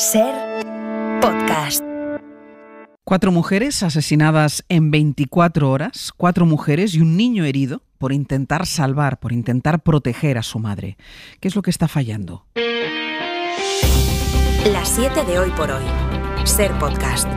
Ser podcast. Cuatro mujeres asesinadas en 24 horas, cuatro mujeres y un niño herido por intentar salvar, por intentar proteger a su madre. ¿Qué es lo que está fallando? Las 7 de hoy por hoy ser Podcast.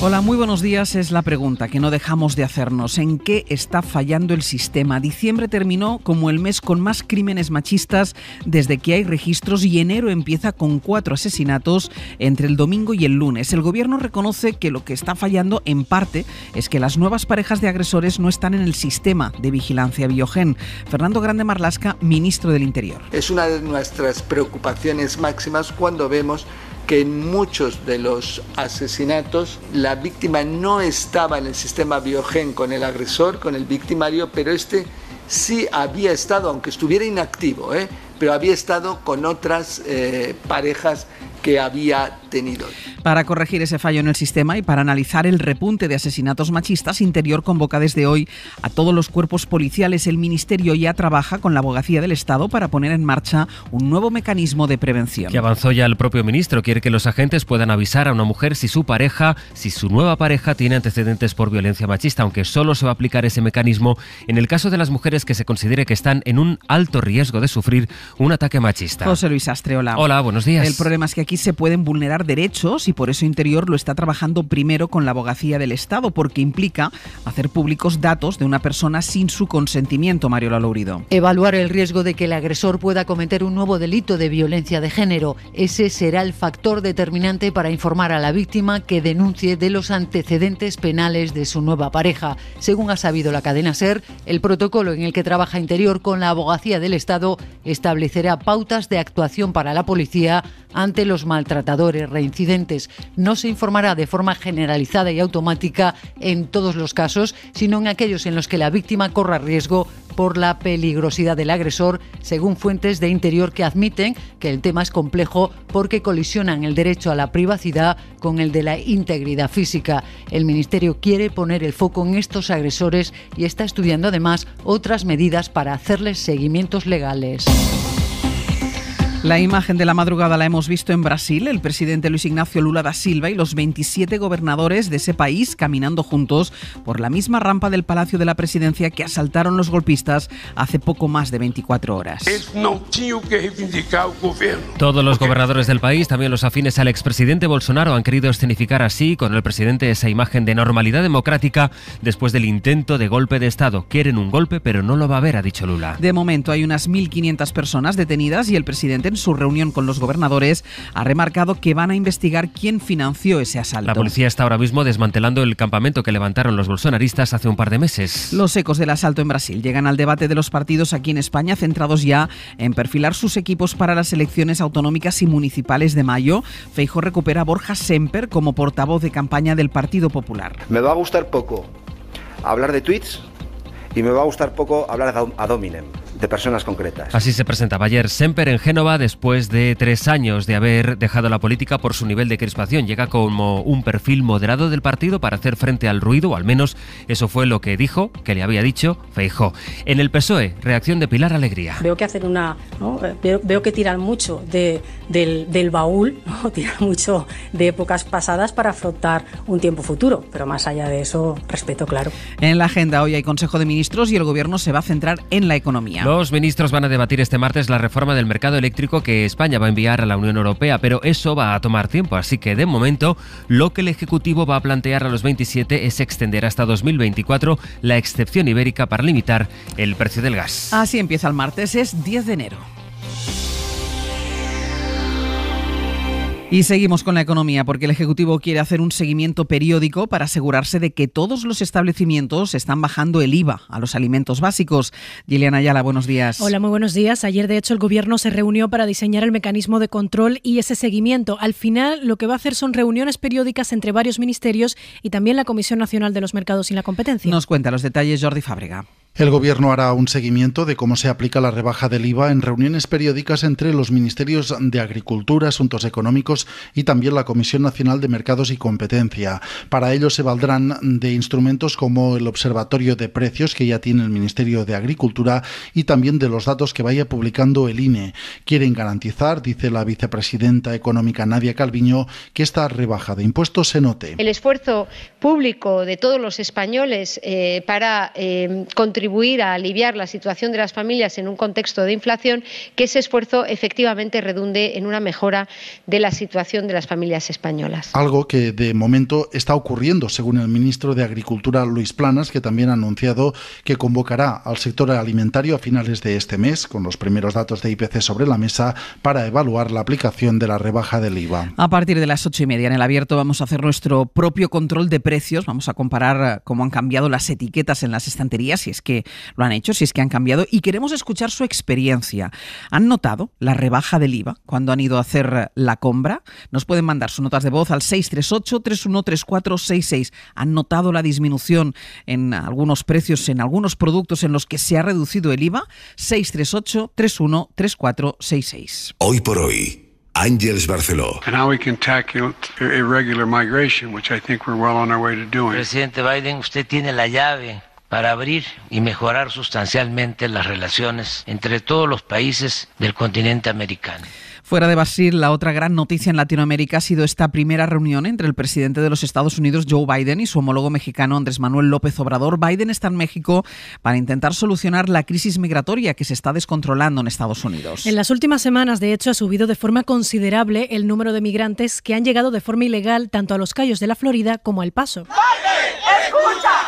Hola, muy buenos días. Es la pregunta que no dejamos de hacernos. ¿En qué está fallando el sistema? Diciembre terminó como el mes con más crímenes machistas desde que hay registros y enero empieza con cuatro asesinatos entre el domingo y el lunes. El gobierno reconoce que lo que está fallando en parte es que las nuevas parejas de agresores no están en el sistema de vigilancia biogen. Fernando Grande Marlasca, ministro del Interior. Es una de nuestras preocupaciones máximas cuando vemos que en muchos de los asesinatos la víctima no estaba en el sistema biogen con el agresor, con el victimario, pero este sí había estado, aunque estuviera inactivo, ¿eh? pero había estado con otras eh, parejas que había tenido. Para corregir ese fallo en el sistema y para analizar el repunte de asesinatos machistas, Interior convoca desde hoy a todos los cuerpos policiales. El Ministerio ya trabaja con la Abogacía del Estado para poner en marcha un nuevo mecanismo de prevención. Que avanzó ya el propio ministro. Quiere que los agentes puedan avisar a una mujer si su pareja, si su nueva pareja tiene antecedentes por violencia machista, aunque solo se va a aplicar ese mecanismo en el caso de las mujeres que se considere que están en un alto riesgo de sufrir un ataque machista. José Luis Astre, hola. Hola, buenos días. El problema es que aquí se pueden vulnerar derechos y por eso Interior lo está trabajando primero con la abogacía del Estado, porque implica hacer públicos datos de una persona sin su consentimiento, Mario Lourido. Evaluar el riesgo de que el agresor pueda cometer un nuevo delito de violencia de género. Ese será el factor determinante para informar a la víctima que denuncie de los antecedentes penales de su nueva pareja. Según ha sabido la cadena SER, el protocolo en el que trabaja Interior con la abogacía del Estado establecerá pautas de actuación para la policía ante los maltratadores reincidentes. No se informará de forma generalizada y automática en todos los casos, sino en aquellos en los que la víctima corra riesgo por la peligrosidad del agresor, según fuentes de interior que admiten que el tema es complejo porque colisionan el derecho a la privacidad con el de la integridad física. El Ministerio quiere poner el foco en estos agresores y está estudiando además otras medidas para hacerles seguimientos legales. La imagen de la madrugada la hemos visto en Brasil, el presidente Luis Ignacio Lula da Silva y los 27 gobernadores de ese país caminando juntos por la misma rampa del Palacio de la Presidencia que asaltaron los golpistas hace poco más de 24 horas. Todos los gobernadores del país, también los afines al expresidente Bolsonaro, han querido escenificar así con el presidente esa imagen de normalidad democrática después del intento de golpe de Estado. Quieren un golpe, pero no lo va a haber, ha dicho Lula. De momento hay unas 1.500 personas detenidas y el presidente en su reunión con los gobernadores, ha remarcado que van a investigar quién financió ese asalto. La policía está ahora mismo desmantelando el campamento que levantaron los bolsonaristas hace un par de meses. Los ecos del asalto en Brasil llegan al debate de los partidos aquí en España, centrados ya en perfilar sus equipos para las elecciones autonómicas y municipales de mayo. Feijo recupera a Borja Semper como portavoz de campaña del Partido Popular. Me va a gustar poco hablar de tweets y me va a gustar poco hablar a Dominem de personas concretas. Así se presentaba ayer Semper en Génova después de tres años de haber dejado la política por su nivel de crispación. Llega como un perfil moderado del partido para hacer frente al ruido, o al menos eso fue lo que dijo, que le había dicho Feijó. En el PSOE, reacción de Pilar Alegría. Veo que hacen una. Veo, que tiran mucho de, del, baúl, tiran mucho de épocas pasadas para afrontar un tiempo futuro, pero más allá de eso, respeto claro. En la agenda hoy hay Consejo de Ministros y el Gobierno se va a centrar en la economía. Los ministros van a debatir este martes la reforma del mercado eléctrico que España va a enviar a la Unión Europea, pero eso va a tomar tiempo, así que de momento lo que el Ejecutivo va a plantear a los 27 es extender hasta 2024 la excepción ibérica para limitar el precio del gas. Así empieza el martes, es 10 de enero. Y seguimos con la economía, porque el Ejecutivo quiere hacer un seguimiento periódico para asegurarse de que todos los establecimientos están bajando el IVA a los alimentos básicos. Giliana Ayala, buenos días. Hola, muy buenos días. Ayer, de hecho, el Gobierno se reunió para diseñar el mecanismo de control y ese seguimiento. Al final, lo que va a hacer son reuniones periódicas entre varios ministerios y también la Comisión Nacional de los Mercados y la Competencia. Nos cuenta los detalles Jordi Fábrega. El Gobierno hará un seguimiento de cómo se aplica la rebaja del IVA en reuniones periódicas entre los Ministerios de Agricultura, Asuntos Económicos y también la Comisión Nacional de Mercados y Competencia. Para ello se valdrán de instrumentos como el Observatorio de Precios que ya tiene el Ministerio de Agricultura y también de los datos que vaya publicando el INE. Quieren garantizar, dice la vicepresidenta económica Nadia Calviño, que esta rebaja de impuestos se note. El esfuerzo público de todos los españoles eh, para eh, contribuir a aliviar la situación de las familias en un contexto de inflación, que ese esfuerzo efectivamente redunde en una mejora de la situación de las familias españolas. Algo que de momento está ocurriendo, según el ministro de Agricultura Luis Planas, que también ha anunciado que convocará al sector alimentario a finales de este mes, con los primeros datos de IPC sobre la mesa, para evaluar la aplicación de la rebaja del IVA. A partir de las ocho y media en el abierto vamos a hacer nuestro propio control de precios, vamos a comparar cómo han cambiado las etiquetas en las estanterías, y es que lo han hecho, si es que han cambiado, y queremos escuchar su experiencia. ¿Han notado la rebaja del IVA cuando han ido a hacer la compra? Nos pueden mandar sus notas de voz al 638-313466. ¿Han notado la disminución en algunos precios, en algunos productos en los que se ha reducido el IVA? 638-313466. Hoy por hoy. Ángeles Barceló. Presidente Biden, usted tiene la llave para abrir y mejorar sustancialmente las relaciones entre todos los países del continente americano. Fuera de Brasil, la otra gran noticia en Latinoamérica ha sido esta primera reunión entre el presidente de los Estados Unidos, Joe Biden, y su homólogo mexicano, Andrés Manuel López Obrador. Biden está en México para intentar solucionar la crisis migratoria que se está descontrolando en Estados Unidos. En las últimas semanas, de hecho, ha subido de forma considerable el número de migrantes que han llegado de forma ilegal tanto a los callos de la Florida como al Paso. ¡Biden, escucha!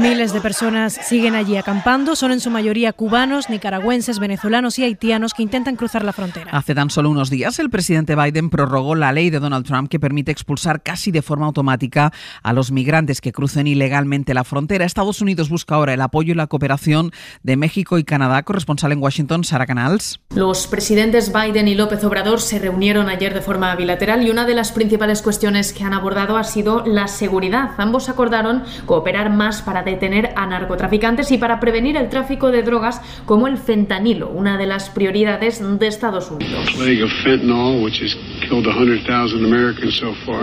Miles de personas siguen allí acampando. Son en su mayoría cubanos, nicaragüenses, venezolanos y haitianos que intentan cruzar la frontera. Hace tan solo unos días, el presidente Biden prorrogó la ley de Donald Trump que permite expulsar casi de forma automática a los migrantes que crucen ilegalmente la frontera. Estados Unidos busca ahora el apoyo y la cooperación de México y Canadá. Corresponsal en Washington, Sara Canals. Los presidentes Biden y López Obrador se reunieron ayer de forma bilateral y una de las principales cuestiones que han abordado ha sido la seguridad. Ambos acordaron cooperar más para detener a narcotraficantes y para prevenir el tráfico de drogas como el fentanilo, una de las prioridades de Estados Unidos.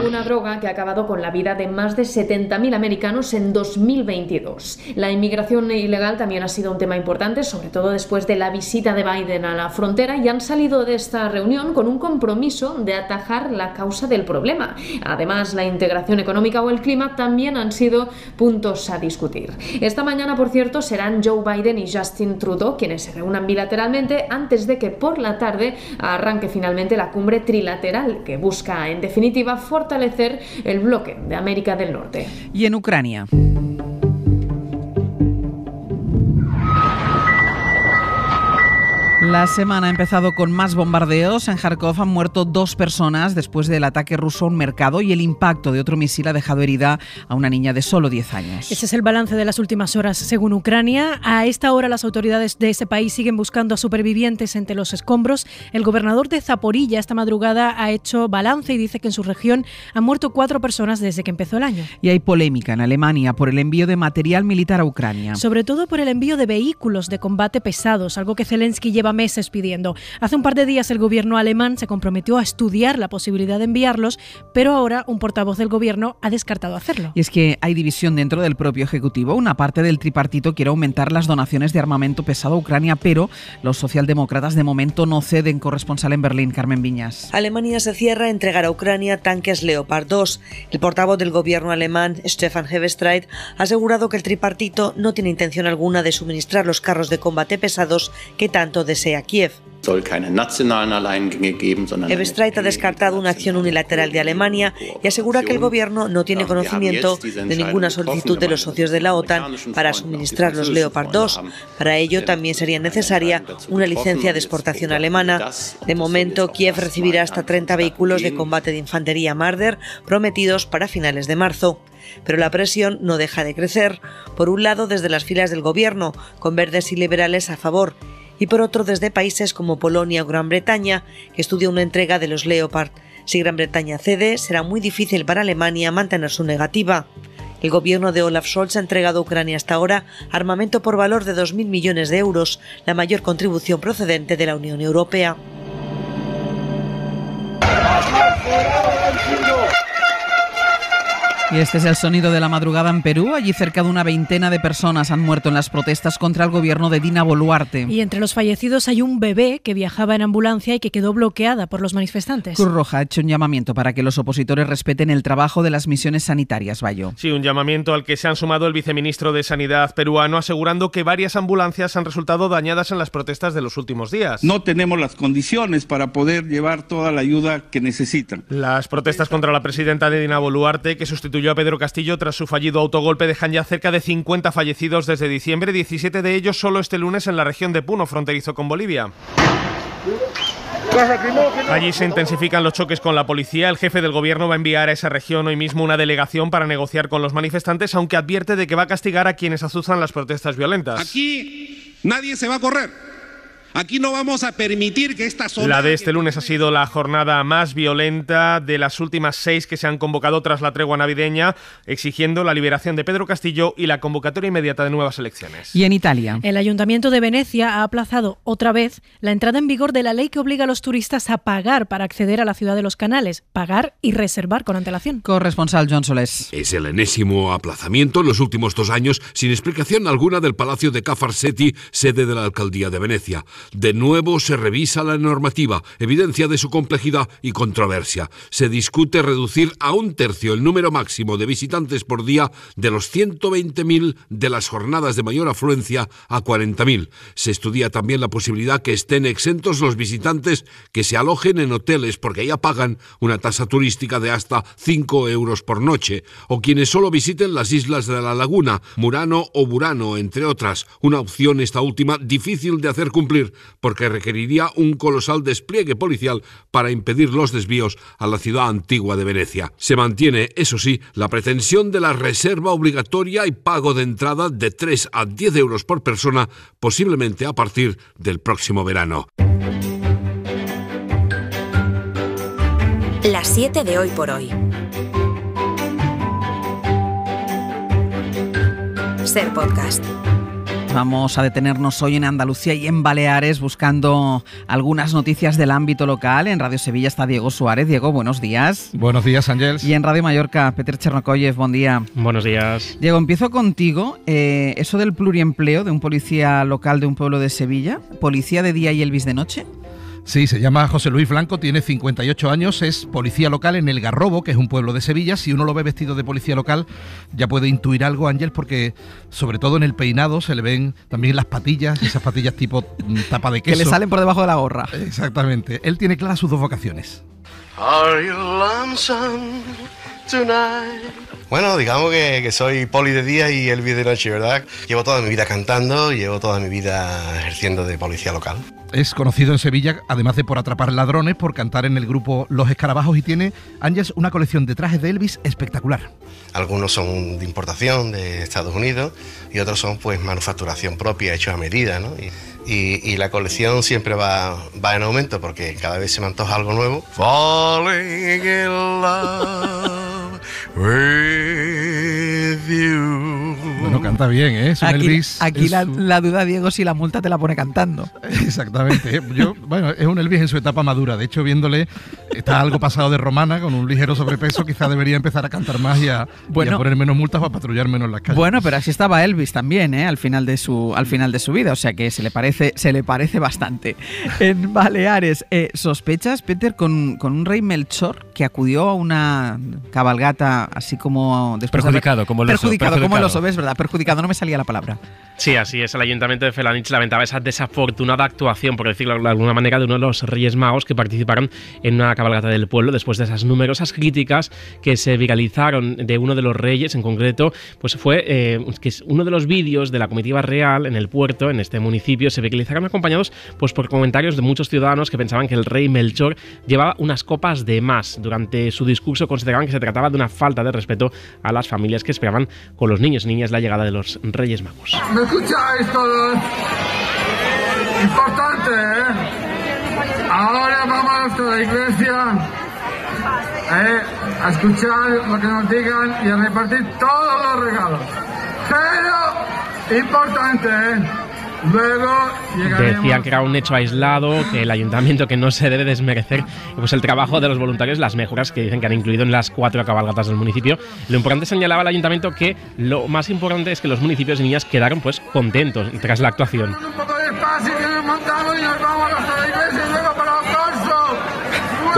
Una droga que ha acabado con la vida de más de 70.000 americanos en 2022. La inmigración ilegal también ha sido un tema importante, sobre todo después de la visita de Biden a la frontera, y han salido de esta reunión con un compromiso de atajar la causa del problema. Además, la integración económica o el clima también han sido puntos a discutir. Esta mañana, por cierto, serán Joe Biden y Justin Trudeau quienes se reúnan bilateralmente antes de que por la tarde arranque finalmente la cumbre trilateral que busca, en definitiva, fortalecer el bloque de América del Norte. Y en Ucrania. La semana ha empezado con más bombardeos. En Kharkov han muerto dos personas después del ataque ruso a un mercado y el impacto de otro misil ha dejado herida a una niña de solo 10 años. Ese es el balance de las últimas horas según Ucrania. A esta hora las autoridades de ese país siguen buscando a supervivientes entre los escombros. El gobernador de Zaporilla esta madrugada ha hecho balance y dice que en su región han muerto cuatro personas desde que empezó el año. Y hay polémica en Alemania por el envío de material militar a Ucrania. Sobre todo por el envío de vehículos de combate pesados, algo que Zelensky lleva meses meses Hace un par de días el gobierno alemán se comprometió a estudiar la posibilidad de enviarlos, pero ahora un portavoz del gobierno ha descartado hacerlo. Y es que hay división dentro del propio Ejecutivo. Una parte del tripartito quiere aumentar las donaciones de armamento pesado a Ucrania, pero los socialdemócratas de momento no ceden. Corresponsal en Berlín, Carmen Viñas. Alemania se cierra a entregar a Ucrania tanques Leopard 2. El portavoz del gobierno alemán, Stefan Hevestreit, ha asegurado que el tripartito no tiene intención alguna de suministrar los carros de combate pesados que tanto desea a Kiev. ha descartado una acción unilateral de Alemania y asegura que el gobierno no tiene conocimiento de ninguna solicitud de los socios de la OTAN para suministrar los Leopard 2. Para ello también sería necesaria una licencia de exportación alemana. De momento, Kiev recibirá hasta 30 vehículos de combate de infantería Marder prometidos para finales de marzo. Pero la presión no deja de crecer. Por un lado, desde las filas del gobierno, con verdes y liberales a favor y por otro desde países como Polonia o Gran Bretaña, que estudia una entrega de los Leopard. Si Gran Bretaña cede, será muy difícil para Alemania mantener su negativa. El gobierno de Olaf Scholz ha entregado a Ucrania hasta ahora armamento por valor de 2.000 millones de euros, la mayor contribución procedente de la Unión Europea. Y este es el sonido de la madrugada en Perú. Allí cerca de una veintena de personas han muerto en las protestas contra el gobierno de Dina Boluarte. Y entre los fallecidos hay un bebé que viajaba en ambulancia y que quedó bloqueada por los manifestantes. Cruz Roja ha hecho un llamamiento para que los opositores respeten el trabajo de las misiones sanitarias, Bayo. Sí, un llamamiento al que se han sumado el viceministro de Sanidad peruano asegurando que varias ambulancias han resultado dañadas en las protestas de los últimos días. No tenemos las condiciones para poder llevar toda la ayuda que necesitan. Las protestas contra la presidenta de Dina Boluarte que sustituyó a Pedro Castillo tras su fallido autogolpe, dejan ya cerca de 50 fallecidos desde diciembre, 17 de ellos solo este lunes en la región de Puno, fronterizo con Bolivia. Allí se intensifican los choques con la policía. El jefe del gobierno va a enviar a esa región hoy mismo una delegación para negociar con los manifestantes, aunque advierte de que va a castigar a quienes azuzan las protestas violentas. Aquí nadie se va a correr. Aquí no vamos a permitir que esta zona... La de este lunes ha sido la jornada más violenta de las últimas seis que se han convocado tras la tregua navideña, exigiendo la liberación de Pedro Castillo y la convocatoria inmediata de nuevas elecciones. Y en Italia. El Ayuntamiento de Venecia ha aplazado otra vez la entrada en vigor de la ley que obliga a los turistas a pagar para acceder a la ciudad de los canales, pagar y reservar con antelación. Corresponsal John Solés. Es el enésimo aplazamiento en los últimos dos años sin explicación alguna del Palacio de Caffarsetti, sede de la Alcaldía de Venecia. De nuevo se revisa la normativa, evidencia de su complejidad y controversia. Se discute reducir a un tercio el número máximo de visitantes por día de los 120.000 de las jornadas de mayor afluencia a 40.000. Se estudia también la posibilidad que estén exentos los visitantes que se alojen en hoteles porque ya pagan una tasa turística de hasta 5 euros por noche, o quienes solo visiten las islas de la laguna, Murano o Burano, entre otras. Una opción esta última difícil de hacer cumplir porque requeriría un colosal despliegue policial para impedir los desvíos a la ciudad antigua de Venecia. Se mantiene, eso sí, la pretensión de la reserva obligatoria y pago de entrada de 3 a 10 euros por persona, posiblemente a partir del próximo verano. Las 7 de hoy por hoy. Ser podcast. Vamos a detenernos hoy en Andalucía y en Baleares buscando algunas noticias del ámbito local. En Radio Sevilla está Diego Suárez. Diego, buenos días. Buenos días, Ángeles. Y en Radio Mallorca, Peter Chernokoyev, buen día. Buenos días. Diego, empiezo contigo. Eh, eso del pluriempleo de un policía local de un pueblo de Sevilla, policía de día y Elvis de noche. Sí, se llama José Luis Blanco, tiene 58 años, es policía local en El Garrobo, que es un pueblo de Sevilla. Si uno lo ve vestido de policía local, ya puede intuir algo, Ángel, porque sobre todo en el peinado se le ven también las patillas, esas patillas tipo mm, tapa de queso. Que le salen por debajo de la gorra. Exactamente. Él tiene claras sus dos vocaciones. bueno, digamos que, soy poli de día y Elvis de noche, ¿verdad? Llevo toda mi vida cantando, llevo toda mi vida ejerciendo de policía local. Es conocido en Sevilla, además de por atrapar ladrones, por cantar en el grupo Los Escarabajos y tiene, Ángels, una colección de trajes de Elvis espectacular. Algunos son de importación de Estados Unidos y otros son pues manufacturación propia, hechos a medida, ¿no? Y, la colección siempre va, va en aumento porque cada vez se me antoja algo nuevo canta bien, ¿eh? Es Elvis. Aquí la, duda, Diego, si la multa te la pone cantando. Exactamente. bueno, es un Elvis en su etapa madura. De hecho, viéndole, está algo pasado de romana, con un ligero sobrepeso, quizá debería empezar a cantar más y a, poner menos multas o a patrullar menos las calles. Bueno, pero así estaba Elvis también, ¿eh? Al final de su, al final de su vida. O sea que se le parece, se le parece bastante. En Baleares, eh, ¿sospechas, Peter, con, con un rey Melchor? que acudió a una cabalgata así como después perjudicado, como el oso, perjudicado, como lo ¿Verdad? Perjudicado, no me salía la palabra. Sí, así es. El ayuntamiento de Felanich lamentaba esa desafortunada actuación, por decirlo de alguna manera, de uno de los Reyes Magos que participaron en una cabalgata del pueblo después de esas numerosas críticas que se viralizaron de uno de los reyes en concreto, pues fue eh, que uno de los vídeos de la comitiva real en el puerto, en este municipio, se viralizaron acompañados pues por comentarios de muchos ciudadanos que pensaban que el rey Melchor llevaba unas copas de más durante su discurso consideraban que se trataba de una falta de respeto a las familias que esperaban con los niños y niñas la llegada de los Reyes Magos. ¿Me escucháis todos? Importante, ¿eh? Ahora vamos a la iglesia ¿eh? a escuchar lo que nos digan y a repartir todos los regalos. Pero, importante, ¿eh? Decían que era un hecho aislado, que el ayuntamiento que no se debe desmerecer pues el trabajo de los voluntarios, las mejoras que dicen que han incluido en las cuatro cabalgatas del municipio. Lo importante señalaba el ayuntamiento que lo más importante es que los municipios y niñas quedaron pues contentos tras la actuación.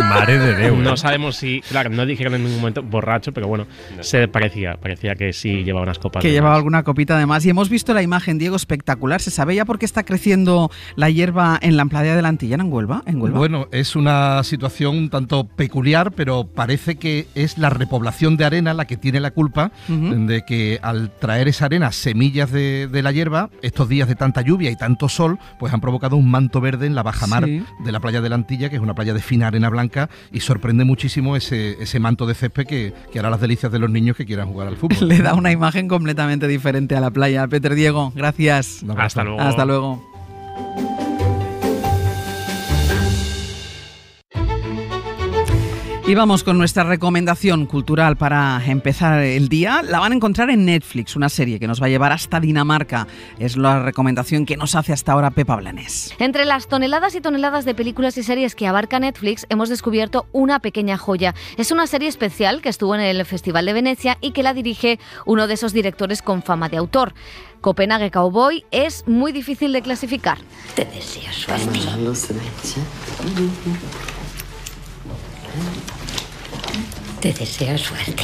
No eh. sabemos si. Claro, no dijeron en ningún momento borracho, pero bueno, se parecía. Parecía que sí llevaba unas copas. Que llevaba alguna copita además Y hemos visto la imagen, Diego, espectacular. ¿Se sabe ya por qué está creciendo la hierba en la Playa de la en Huelva? Bueno, es una situación un tanto peculiar, pero parece que es la repoblación de arena la que tiene la culpa de que al traer esa arena, semillas de, la hierba, estos días de tanta lluvia y tanto sol, pues han provocado un manto verde en la baja mar de la playa de la Antilla, que es una playa de fina arena blanca y sorprende muchísimo ese, manto de césped que, que, hará las delicias de los niños que quieran jugar al fútbol. Le da una imagen completamente diferente a la playa. Peter Diego, gracias. Hasta luego. Hasta luego. Y vamos con nuestra recomendación cultural para empezar el día. La van a encontrar en Netflix, una serie que nos va a llevar hasta Dinamarca. Es la recomendación que nos hace hasta ahora Pepa Blanés. Entre las toneladas y toneladas de películas y series que abarca Netflix, hemos descubierto una pequeña joya. Es una serie especial que estuvo en el Festival de Venecia y que la dirige uno de esos directores con fama de autor. Copenhague Cowboy es muy difícil de clasificar. Te este deseo suerte.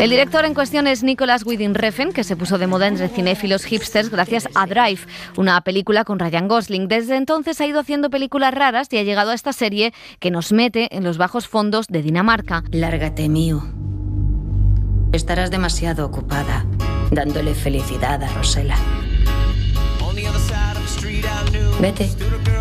El director en cuestión es Nicolas Winding Refn, que se puso de moda entre cinéfilos hipsters gracias a Drive, una película con Ryan Gosling. Desde entonces ha ido haciendo películas raras y ha llegado a esta serie que nos mete en los bajos fondos de Dinamarca. Lárgate, mío... Estarás demasiado ocupada dándole felicidad a Rosela. Vete.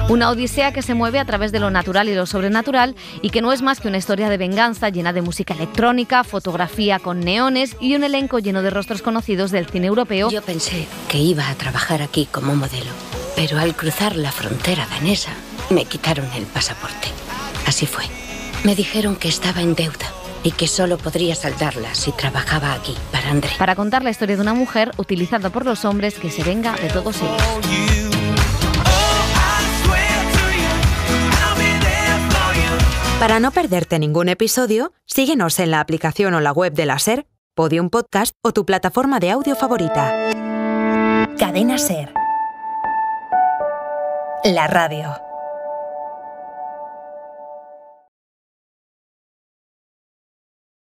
Una odisea que se mueve a través de lo natural y lo sobrenatural y que no es más que una historia de venganza llena de música electrónica, fotografía con neones y un elenco lleno de rostros conocidos del cine europeo. Yo pensé que iba a trabajar aquí como modelo, pero al cruzar la frontera danesa me quitaron el pasaporte. Así fue. Me dijeron que estaba en deuda y que solo podría saldarla si trabajaba aquí para André. Para contar la historia de una mujer utilizada por los hombres que se venga de todos ellos. Para no perderte ningún episodio, síguenos en la aplicación o la web de la SER, Podium Podcast o tu plataforma de audio favorita. Cadena SER. La radio.